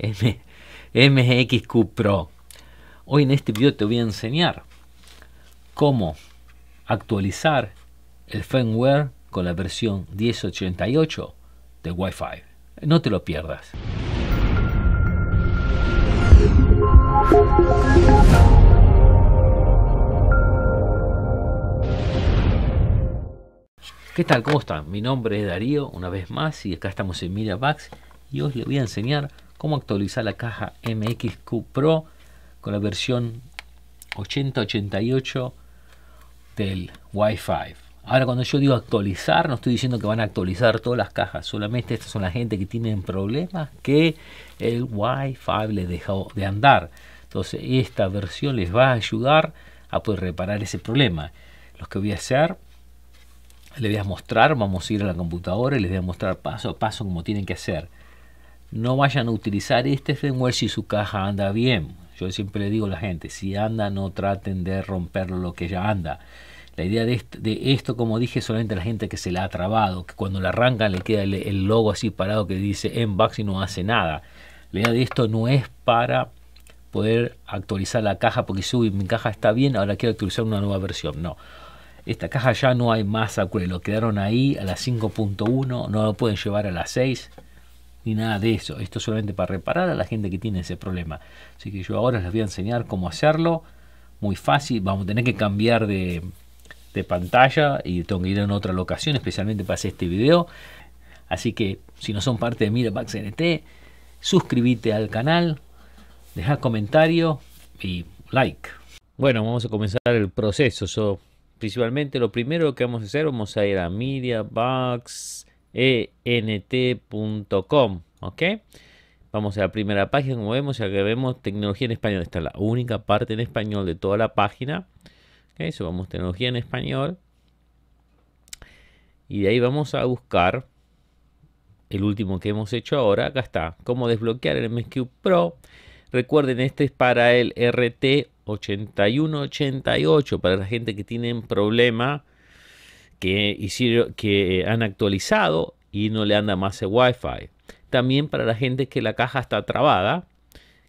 M MXQ Pro. Hoy en este video te voy a enseñar cómo actualizar el firmware con la versión 1088 de Wi-Fi. No te lo pierdas. ¿Qué tal? ¿Cómo están? Mi nombre es Darío, una vez más, y acá estamos en Mirabax y hoy le voy a enseñar cómo actualizar la caja MXQ Pro con la versión 8088 del Wi-Fi. Ahora cuando yo digo actualizar, no estoy diciendo que van a actualizar todas las cajas, solamente estas son la gente que tienen problemas que el Wi-Fi les dejó de andar. Entonces esta versión les va a ayudar a poder reparar ese problema. Lo que voy a hacer, les voy a mostrar, vamos a ir a la computadora y les voy a mostrar paso a paso cómo tienen que hacer no vayan a utilizar este firmware si su caja anda bien. Yo siempre le digo a la gente, si anda no traten de romper lo que ya anda. La idea de, esto, como dije, solamente la gente que se la ha trabado, que cuando la arrancan le queda el, logo así parado que dice Enbox y no hace nada. La idea de esto no es para poder actualizar la caja porque si mi caja está bien, ahora quiero actualizar una nueva versión. No, esta caja ya no hay más Lo quedaron ahí a la 5.1, no lo pueden llevar a la 6 ni nada de eso. Esto es solamente para reparar a la gente que tiene ese problema. Así que yo ahora les voy a enseñar cómo hacerlo. Muy fácil. Vamos a tener que cambiar de, pantalla y tengo que ir a otra locación, especialmente para hacer este video. Así que si no son parte de Mirapax NT, suscríbete al canal, deja comentario y like. Bueno, vamos a comenzar el proceso. principalmente lo primero que vamos a hacer, vamos a ir a Media ent.com. ¿Ok? Vamos a la primera página, como vemos, ya que vemos tecnología en español. Esta es la única parte en español de toda la página. ¿Ok? eso vamos tecnología en español. Y de ahí vamos a buscar el último que hemos hecho ahora. Acá está, cómo desbloquear el MSQ Pro. Recuerden, este es para el RT8188, para la gente que tiene problema que, hicieron, que eh, han actualizado y no le anda más el Wi-Fi. También para la gente que la caja está trabada,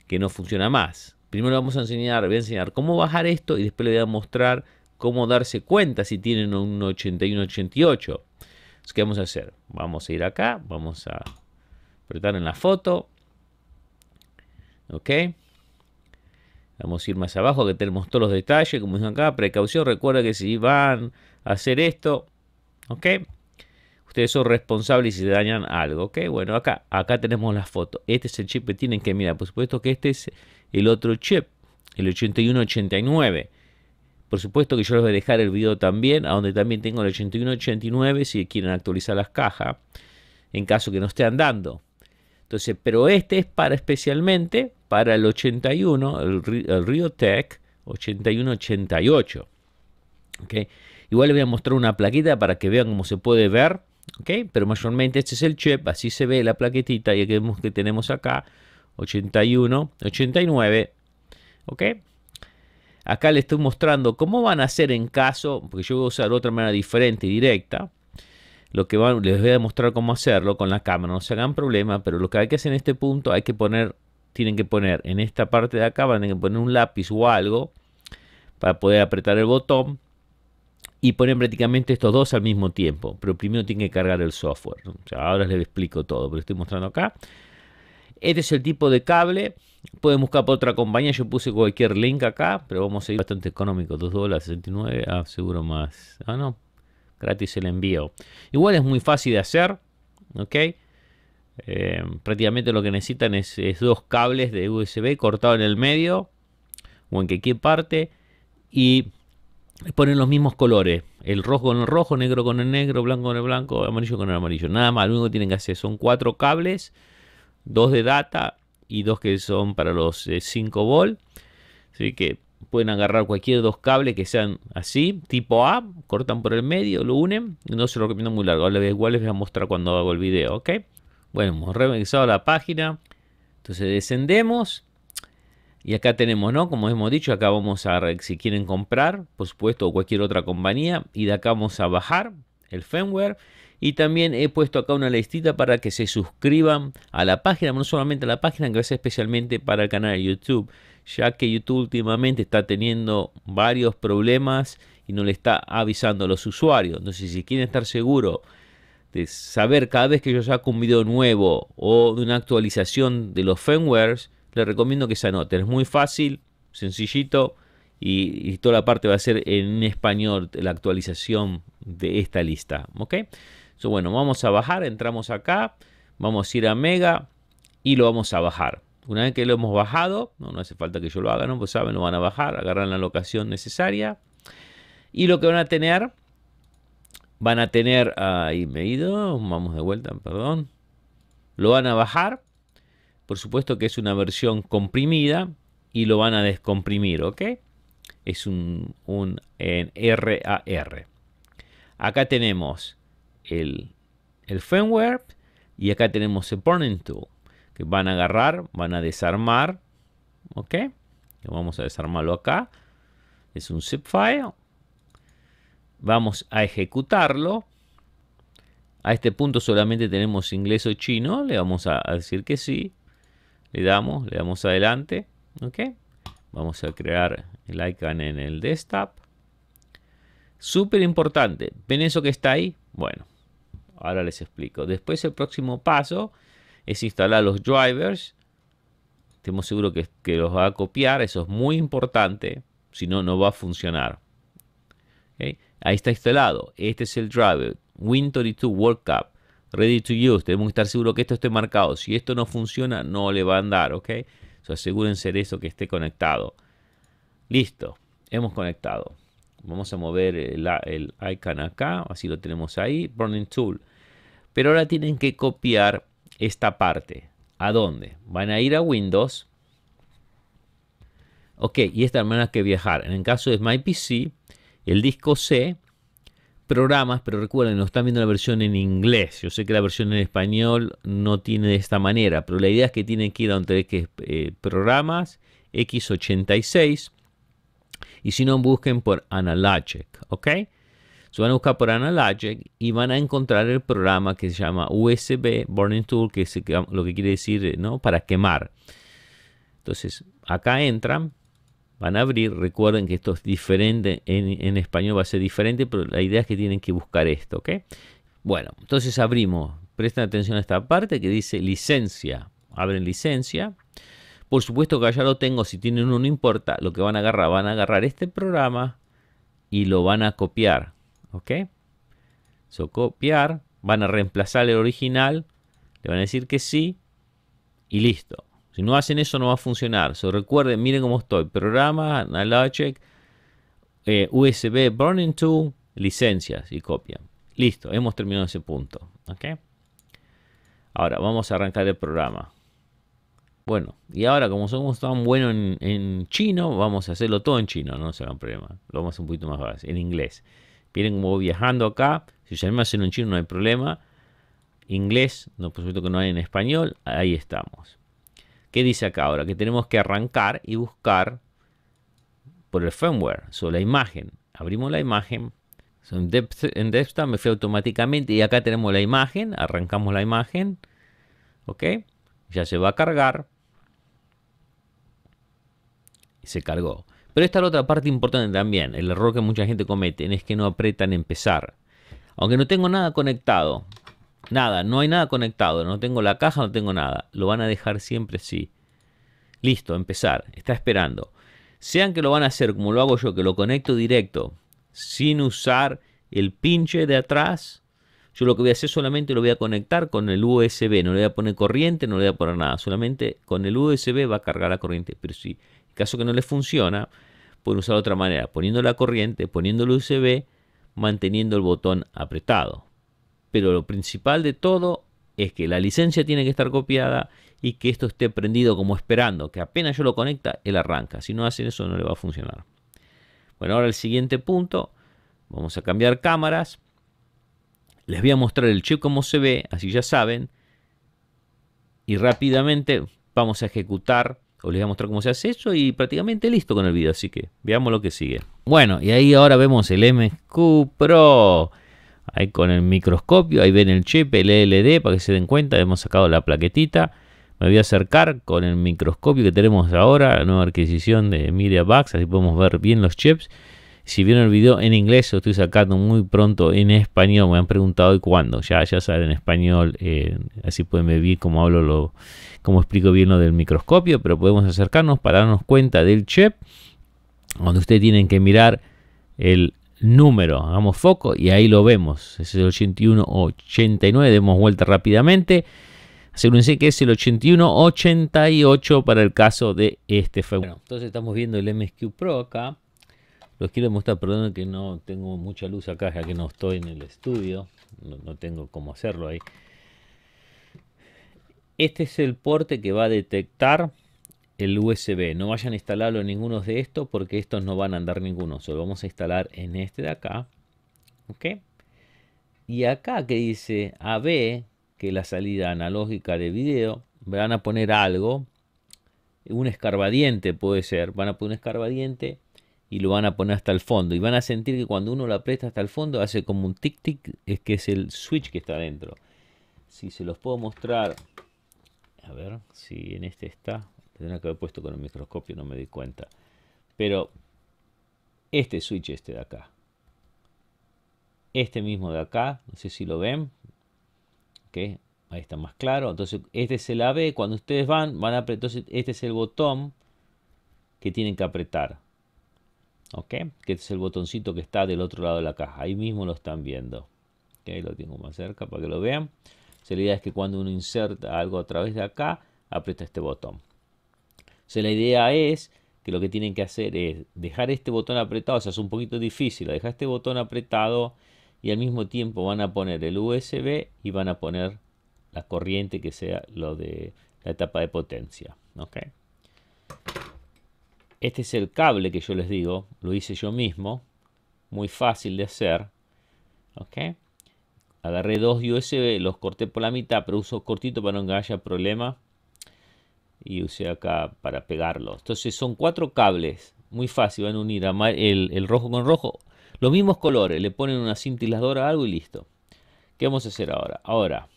que no funciona más. Primero vamos a enseñar, voy a enseñar cómo bajar esto y después le voy a mostrar cómo darse cuenta si tienen un 8188. Entonces, ¿qué vamos a hacer? Vamos a ir acá, vamos a apretar en la foto. ¿Ok? Vamos a ir más abajo que tenemos todos los detalles, como dicen acá, precaución, recuerda que si van a hacer esto, ¿ok? Ustedes son responsables si se dañan algo, ¿ok? Bueno, acá, acá tenemos la foto. Este es el chip que tienen que mirar. Por supuesto que este es el otro chip, el 8189. Por supuesto que yo les voy a dejar el video también, a donde también tengo el 8189 si quieren actualizar las cajas, en caso que no estén dando. Entonces, pero este es para especialmente para el 81, el, el Rio Tech 81-88. ¿okay? Igual les voy a mostrar una plaquita para que vean cómo se puede ver. ¿okay? Pero mayormente este es el chip, así se ve la plaquetita y aquí vemos que tenemos acá 81, 89. Acá les estoy mostrando cómo van a hacer en caso, porque yo voy a usar otra manera diferente y directa. Lo que les voy a mostrar cómo hacerlo con la cámara, no se hagan problema, pero lo que hay que hacer en este punto, hay que poner tienen que poner en esta parte de acá, van a tener que poner un lápiz o algo para poder apretar el botón y poner prácticamente estos dos al mismo tiempo. Pero primero tienen que cargar el software. ahora les explico todo, pero estoy mostrando acá. Este es el tipo de cable. Pueden buscar por otra compañía. Yo puse cualquier link acá, pero vamos a ir bastante económico. 2.69. dólares Ah, seguro más. Ah, no. Gratis el envío. Igual es muy fácil de hacer. ¿ok? Em, prácticamente lo que necesitan es, dos cables de USB cortado en el medio o en cualquier parte y ponen los mismos colores, el rojo con el rojo, negro con el negro, blanco con el blanco, amarillo con el amarillo, nada más, lo único que tienen que hacer son cuatro cables, dos de data y dos que son para los 5 eh, volt, así que pueden agarrar cualquier dos cables que sean así, tipo A, cortan por el medio, lo unen, no se lo recomiendo muy largo, igual les voy a mostrar cuando hago el video, ¿ok? Bueno, hemos revisado la página. Entonces descendemos. Y acá tenemos, ¿no? Como hemos dicho, acá vamos a, si quieren comprar, por supuesto, o cualquier otra compañía. Y de acá vamos a bajar el firmware. Y también he puesto acá una listita para que se suscriban a la página, no solamente a la página, que es especialmente para el canal de YouTube, ya que YouTube últimamente está teniendo varios problemas y no le está avisando a los usuarios. Entonces, si quieren estar seguro de saber cada vez que yo saco un video nuevo o de una actualización de los firmwares, les recomiendo que se anoten. Es muy fácil, sencillito y, toda la parte va a ser en español la actualización de esta lista. ¿Ok? So, bueno, vamos a bajar, entramos acá, vamos a ir a Mega y lo vamos a bajar. Una vez que lo hemos bajado, no, no hace falta que yo lo haga, ¿no? Pues saben, lo van a bajar, agarran la locación necesaria. Y lo que van a tener Van a tener, ahí me he ido, vamos de vuelta, perdón. Lo van a bajar, por supuesto que es una versión comprimida y lo van a descomprimir, ¿ok? Es un, un en RAR. Acá tenemos el, el firmware y acá tenemos el burning tool que van a agarrar, van a desarmar, ¿ok? Vamos a desarmarlo acá. Es un zip file Vamos a ejecutarlo. A este punto solamente tenemos inglés o chino. Le vamos a, decir que sí. Le damos, le damos adelante. ¿ok? Vamos a crear el icon en el desktop. Súper importante. ¿Ven eso que está ahí? Bueno, ahora les explico. Después el próximo paso es instalar los drivers. Estemos seguros que, los va a copiar. Eso es muy importante. Si no, no va a funcionar. Ahí está instalado. Este es el driver. Win32 World Cup. Ready to use. Tenemos que estar seguros que esto esté marcado. Si esto no funciona, no le va a andar, ¿ok? So, asegúrense de eso que esté conectado. Listo. Hemos conectado. Vamos a mover el, el icon acá. Así lo tenemos ahí. Burning Tool. Pero ahora tienen que copiar esta parte. ¿A dónde? Van a ir a Windows. Ok, y esta hermana que viajar. En el caso de My PC, el disco C, programas, pero recuerden, nos están viendo la versión en inglés. Yo sé que la versión en español no tiene de esta manera, pero la idea es que tienen que ir a donde que eh, programas X86 y si no busquen por Analogic, ¿ok? Se van a buscar por Analogic y van a encontrar el programa que se llama USB Burning Tool, que es lo que quiere decir, ¿no? Para quemar. Entonces, acá entran van a abrir. Recuerden que esto es diferente, en, español va a ser diferente, pero la idea es que tienen que buscar esto, ¿ok? Bueno, entonces abrimos, presten atención a esta parte que dice licencia, abren licencia. Por supuesto que allá lo tengo, si tienen uno no importa, lo que van a agarrar, van a agarrar este programa y lo van a copiar, ¿ok? So, copiar, van a reemplazar el original, le van a decir que sí y listo. Si no hacen eso, no va a funcionar. se recuerden, miren cómo estoy. Programa, Logic, eh, USB Burning Tool, licencias y copia. Listo, hemos terminado ese punto. ok Ahora vamos a arrancar el programa. Bueno, y ahora como somos tan buenos en, chino, vamos a hacerlo todo en chino, no se un problema. Lo vamos a hacer un poquito más fácil, en inglés. Miren cómo voy viajando acá, si se me hacen en chino no hay problema. Inglés, no por supuesto que no hay en español, ahí estamos. ¿Qué dice acá ahora? Que tenemos que arrancar y buscar por el firmware, sobre la imagen. Abrimos la imagen. en, depth, me fue automáticamente y acá tenemos la imagen. Arrancamos la imagen. ¿Ok? Ya se va a cargar. Y se cargó. Pero esta es la otra parte importante también. El error que mucha gente comete es que no apretan empezar. Aunque no tengo nada conectado, Nada, no hay nada conectado, no tengo la caja, no tengo nada. Lo van a dejar siempre así. Listo, empezar. Está esperando. Sean que lo van a hacer como lo hago yo, que lo conecto directo, sin usar el pinche de atrás. Yo lo que voy a hacer solamente lo voy a conectar con el USB. No le voy a poner corriente, no le voy a poner nada. Solamente con el USB va a cargar la corriente. Pero si en caso que no le funciona, pueden usar otra manera. Poniendo la corriente, poniendo el USB, manteniendo el botón apretado pero lo principal de todo es que la licencia tiene que estar copiada y que esto esté prendido como esperando, que apenas yo lo conecta, él arranca. Si no hacen eso no le va a funcionar. Bueno, ahora el siguiente punto, vamos a cambiar cámaras. Les voy a mostrar el chip como se ve, así ya saben. Y rápidamente vamos a ejecutar, o les voy a mostrar cómo se hace eso y prácticamente listo con el video, así que veamos lo que sigue. Bueno, y ahí ahora vemos el MQ Pro ahí con el microscopio, ahí ven el chip, el LD, para que se den cuenta, hemos sacado la plaquetita. Me voy a acercar con el microscopio que tenemos ahora, la nueva adquisición de MediaBox, así podemos ver bien los chips. Si vieron el video en inglés, lo estoy sacando muy pronto en español. Me han preguntado y cuándo. Ya, ya sale en español. Eh, así pueden ver cómo hablo, lo, cómo explico bien lo del microscopio. Pero podemos acercarnos para darnos cuenta del chip. Donde ustedes tienen que mirar el número, hagamos foco y ahí lo vemos. Es el 8189, demos vuelta rápidamente. Asegúrense que es el 8188 para el caso de este F1. Bueno, entonces estamos viendo el MSQ Pro acá. Los quiero mostrar, perdón que no tengo mucha luz acá, ya que no estoy en el estudio. no tengo cómo hacerlo ahí. Este es el porte que va a detectar el USB. No vayan a instalarlo en ninguno de estos porque estos no van a andar ninguno. Solo vamos a instalar en este de acá. ¿Ok? Y acá que dice AB, que es la salida analógica de video, van a poner algo. Un escarbadiente puede ser. Van a poner un escarbadiente y lo van a poner hasta el fondo. Y van a sentir que cuando uno lo aprieta hasta el fondo hace como un tic-tic, es que es el switch que está dentro. Si se los puedo mostrar a ver si en este está Tendría que haber puesto con el microscopio, no me di cuenta. Pero este switch, este de acá. Este mismo de acá, no sé si lo ven. Okay, ahí está más claro. Entonces, este es el AB. Cuando ustedes van, van a apretar. Entonces, este es el botón que tienen que apretar. ¿Ok? Que este es el botoncito que está del otro lado de la caja. Ahí mismo lo están viendo. ¿Ok? Lo tengo más cerca para que lo vean. la idea es que cuando uno inserta algo a través de acá, aprieta este botón la idea es que lo que tienen que hacer es dejar este botón apretado, o sea, es un poquito difícil, dejar este botón apretado y al mismo tiempo van a poner el USB y van a poner la corriente que sea lo de la etapa de potencia. Este es el cable que yo les digo, lo hice yo mismo, muy fácil de hacer. Agarré dos USB, los corté por la mitad, pero uso cortito para no que haya problema y usé acá para pegarlo. Entonces son cuatro cables, muy fácil, van a unir el, rojo con rojo. Los mismos colores, le ponen una cintiladora algo y listo. ¿Qué vamos a hacer ahora? Ahora,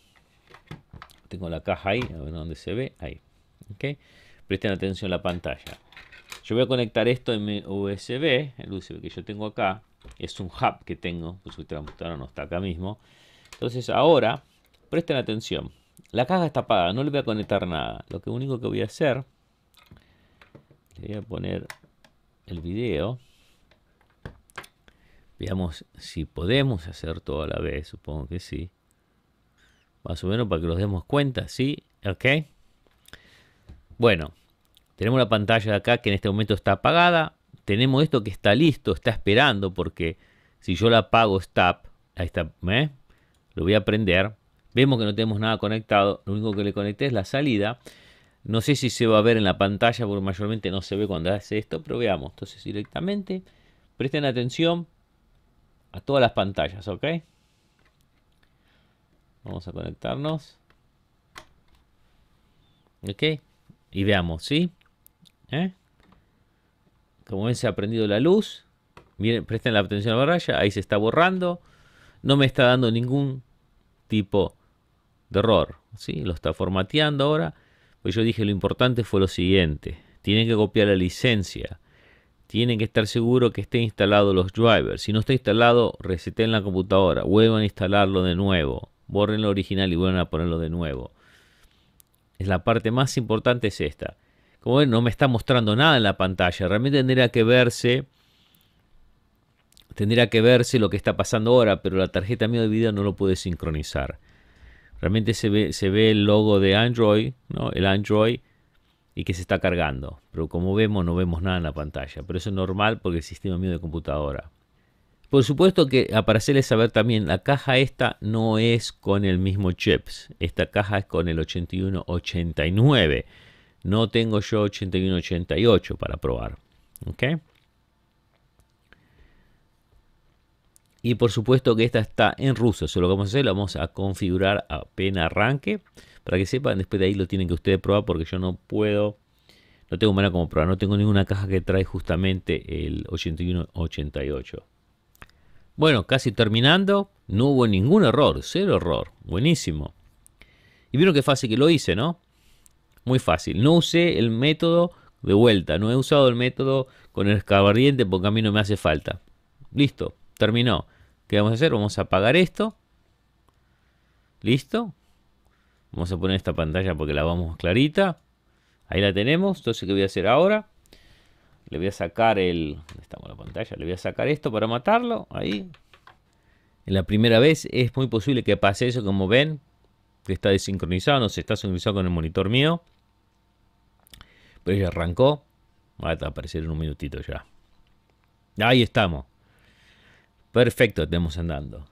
tengo la caja ahí, a ver dónde se ve, ahí. ¿Okay? Presten atención a la pantalla. Yo voy a conectar esto en mi USB, el USB que yo tengo acá. Es un hub que tengo, pues su no está acá mismo. Entonces ahora, presten atención. La caja está apagada, no le voy a conectar nada. Lo que único que voy a hacer, es voy a poner el video. Veamos si podemos hacer todo a la vez, supongo que sí. Más o menos para que nos demos cuenta, ¿sí? ¿Ok? Bueno, tenemos la pantalla de acá que en este momento está apagada. Tenemos esto que está listo, está esperando porque si yo la apago, stop. Ahí está, ¿eh? Lo voy a prender Vemos que no tenemos nada conectado, lo único que le conecté es la salida. No sé si se va a ver en la pantalla, porque mayormente no se ve cuando hace esto, pero veamos. Entonces directamente, presten atención a todas las pantallas, ¿ok? Vamos a conectarnos. ¿Ok? Y veamos, ¿sí? ¿Eh? Como ven, se ha prendido la luz. Miren, presten la atención a la raya. Ahí se está borrando. No me está dando ningún tipo de error ¿sí? Lo está formateando ahora. Pues yo dije lo importante fue lo siguiente. Tienen que copiar la licencia. Tienen que estar seguro que estén instalados los drivers. Si no está instalado, reseten la computadora. Vuelvan a instalarlo de nuevo. Borren lo original y vuelvan a ponerlo de nuevo. Es la parte más importante es esta. Como ven, no me está mostrando nada en la pantalla. Realmente tendría que verse tendría que verse lo que está pasando ahora, pero la tarjeta mío de video no lo puede sincronizar realmente se ve, el logo de Android, ¿no? el Android, y que se está cargando. Pero como vemos, no vemos nada en la pantalla. Pero eso es normal porque el sistema mío de computadora. Por supuesto que ah, para hacerles saber también, la caja esta no es con el mismo chips. Esta caja es con el 8189. No tengo yo 8188 para probar. ¿ok? Y por supuesto que esta está en ruso. Eso lo que vamos a hacer, lo vamos a configurar apenas arranque. Para que sepan, después de ahí lo tienen que ustedes probar porque yo no puedo, no tengo manera como probar. No tengo ninguna caja que trae justamente el 8188. Bueno, casi terminando. No hubo ningún error, cero error. Buenísimo. Y vieron qué fácil que lo hice, ¿no? Muy fácil. No usé el método de vuelta. No he usado el método con el escabardiente porque a mí no me hace falta. Listo, terminó. ¿Qué vamos a hacer? Vamos a apagar esto. ¿Listo? Vamos a poner esta pantalla porque la vamos clarita. Ahí la tenemos. Entonces, ¿qué voy a hacer ahora? Le voy a sacar el... ¿Dónde estamos la pantalla? Le voy a sacar esto para matarlo. Ahí. En la primera vez es muy posible que pase eso, como ven. Que está desincronizado, no se está sincronizado con el monitor mío. Pero ya arrancó. Va a aparecer en un minutito ya. Ahí estamos. Perfecto, estamos andando.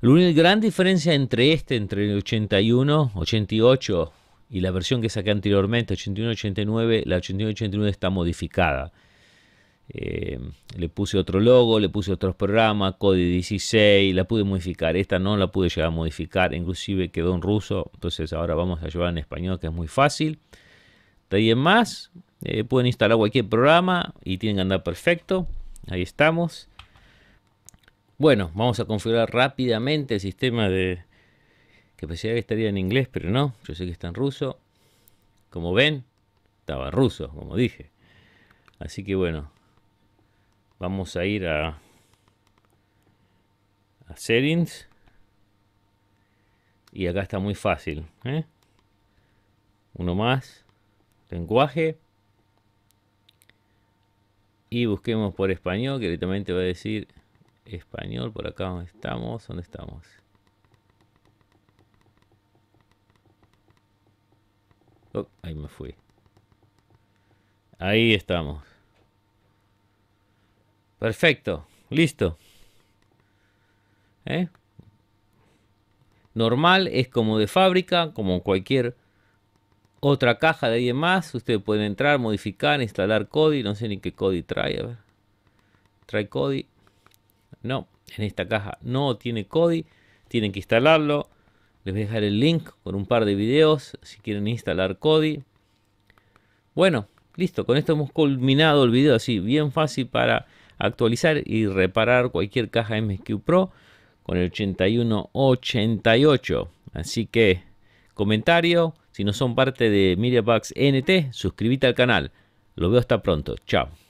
La única gran diferencia entre este, entre el 81, 88 y la versión que saqué anteriormente, 81-89, la 81-89 está modificada. Eh, le puse otro logo, le puse otros programas, Code 16, la pude modificar. Esta no la pude llegar a modificar, inclusive quedó en ruso. Entonces ahora vamos a llevar en español, que es muy fácil. También más, eh, pueden instalar cualquier programa y tienen que andar perfecto. Ahí estamos. Bueno, vamos a configurar rápidamente el sistema de... que pensé que estaría en inglés, pero no, yo sé que está en ruso. Como ven, estaba ruso, como dije. Así que bueno, vamos a ir a, a Settings. Y acá está muy fácil. ¿eh? Uno más. Lenguaje. Y busquemos por español, que directamente va a decir español, por acá donde estamos, donde estamos? Oh, ahí me fui. Ahí estamos. Perfecto, listo. ¿Eh? Normal es como de fábrica, como cualquier otra caja de alguien más. Ustedes pueden entrar, modificar, instalar código No sé ni qué código trae. A ver. Trae Kodi. No, en esta caja no tiene Kodi, tienen que instalarlo. Les voy a dejar el link con un par de videos si quieren instalar Kodi. Bueno, listo, con esto hemos culminado el video así, bien fácil para actualizar y reparar cualquier caja MSQ Pro con el 8188. Así que, comentario, si no son parte de MediaBugs NT, suscríbete al canal. Lo veo hasta pronto, chao.